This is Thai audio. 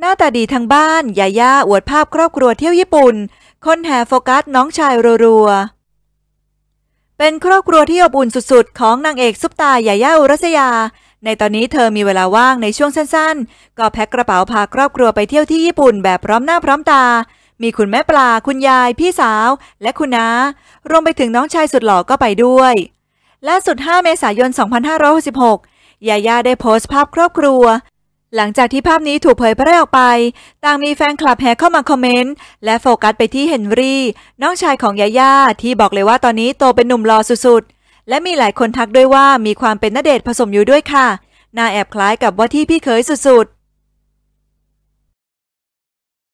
หน้าตาดีทั้งบ้าน ยาย่าอวดภาพครอบครัวเที่ยวญี่ปุ่นคนแห่โฟกัสน้องชายรัวๆเป็นครอบครัวที่อบอุ่นสุด ๆ ของนางเอกซุปตายาย่าอุรัสยา ในตอนนี้เธอมีเวลาว่างในช่วงสั้น ๆ ก็แพ็คกระเป๋าพาครอบครัวไปเที่ยวที่ญี่ปุ่นแบบพร้อมหน้าพร้อมตา มีคุณแม่ปลาคุณยาย พี่สาวและคุณน้า รวมไปถึงน้องชายสุดหล่อก็ไปด้วยล่าสุด 5 เมษายน 2566 ยาย่าได้โพสต์ภาพครอบครัวหลังจากที่ภาพนี้ถูกเผยแพร่ออกไป ต่างมีแฟนคลับแห่เข้ามาคอมเมนต์และโฟกัสไปที่เฮนรี่น้องชายของยาย่าที่บอกเลยว่าตอนนี้โตเป็นหนุ่มหล่อสุดๆ และมีหลายคนทักด้วยว่ามีความเป็นนเดชผสมอยู่ด้วยค่ะ น่าแอบคล้ายกับว่าที่พี่เคยสุดๆ